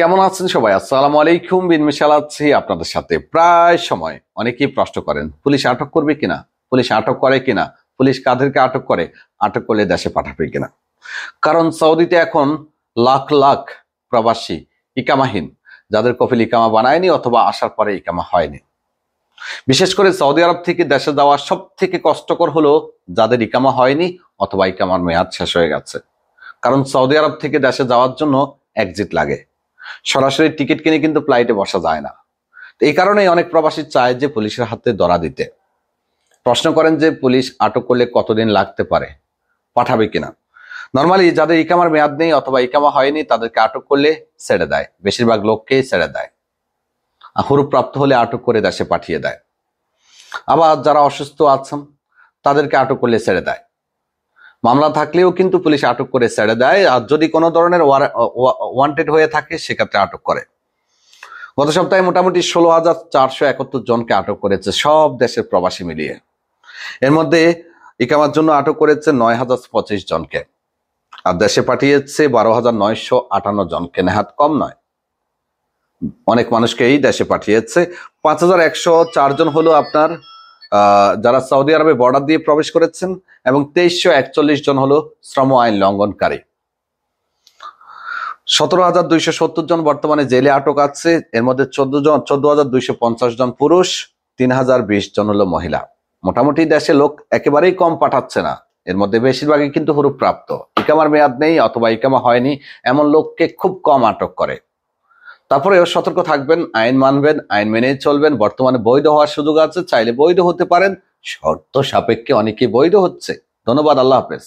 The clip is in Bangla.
কেমন আছেন সবাই আসসালামু আলাইকুম বিন মিশাল আছি আপনাদের সাথে প্রায় সময় অনেকেই প্রশ্ন করেন পুলিশ আটক করবে কিনা পুলিশ আটক করে কিনা পুলিশ কাদেরকে আটক করে আটক করলে দেশে পাঠাবে কিনা কারণ সৌদিতে এখন লাখ লাখ প্রবাসী ইকামাহীন যাদের কফিল ইকামা বানায়নি অথবা আসার পরে ইকামা হয়নি বিশেষ করে সৌদি আরব থেকে দেশে যাওয়া সব থেকে কষ্টকর হলো যাদের ইকামা হয়নি অথবা ইকামার মেয়াদ শেষ হয়ে গেছে কারণ সৌদি আরব থেকে দেশে যাওয়ার জন্য এক্সিট লাগে সরাসরি টিকিট কিনে কিন্তু ফ্লাইটে বসা যায় না এই কারণেই অনেক প্রবাসী চায় যে পুলিশের হাতে ধরা দিতে প্রশ্ন করেন যে পুলিশ আটক করলে কতদিন লাগতে পারে পাঠাবে কিনা নর্মালি যাদের ইকামার মেয়াদ নেই অথবা ইকামা হয়নি তাদেরকে আটক করলে ছেড়ে দেয় বেশিরভাগ লোককেই ছেড়ে দেয় হুরুপ প্রাপ্ত হলে আটক করে দেশে পাঠিয়ে দেয় আবার যারা অসুস্থ আছেন তাদেরকে আটক করলে ছেড়ে দেয় মামলা থাকলেও কিন্তু পুলিশ আটক করে ছেড়ে দেয় আর যদি কোনো ধরনের ওয়ান্টেড হয়ে থাকে সেক্ষেত্রে আটক করে গত সপ্তাহে মোটামুটি ষোলো হাজার চারশো একাত্তর জনকে আটক করেছে সব দেশের প্রবাসী মিলিয়ে এর মধ্যে ইকামার জন্য আটক করেছে নয় হাজার পঁচিশ জনকে আর দেশে পাঠিয়েছে বারো হাজার নয়শো আটান্ন জনকে নেহাত কম নয় অনেক মানুষকেই দেশে পাঠিয়েছে পাঁচ হাজার একশো চারজন হলো আপনার যারা সৌদি আরবে বর্ডার দিয়ে প্রবেশ করেছেন এবং তেইশশো একচল্লিশ জন হলো শ্রম আইন লঙ্ঘনকারী সতেরো হাজার দুইশো সত্তর জন বর্তমানে জেলে আটক আছে এর মধ্যে চোদ্দ জন চোদ্দ হাজার দুইশো পঞ্চাশ জন পুরুষ তিন হাজার বিশ জন হলো মহিলা মোটামুটি দেশে লোক একেবারেই কম পাঠাচ্ছে না এর মধ্যে বেশিরভাগই কিন্তু হরুপ্রাপ্ত ইকামার মেয়াদ নেই অথবা ইকামা হয়নি এমন লোককে খুব কম আটক করে তারপরে সতর্ক থাকবেন আইন মানবেন আইন মেনে চলবেন বর্তমানে বৈধ হওয়ার সুযোগ আছে চাইলে বৈধ হতে পারেন শর্ত সাপেক্ষে অনেকে বৈধ হচ্ছে ধন্যবাদ আল্লাহ হাফেজ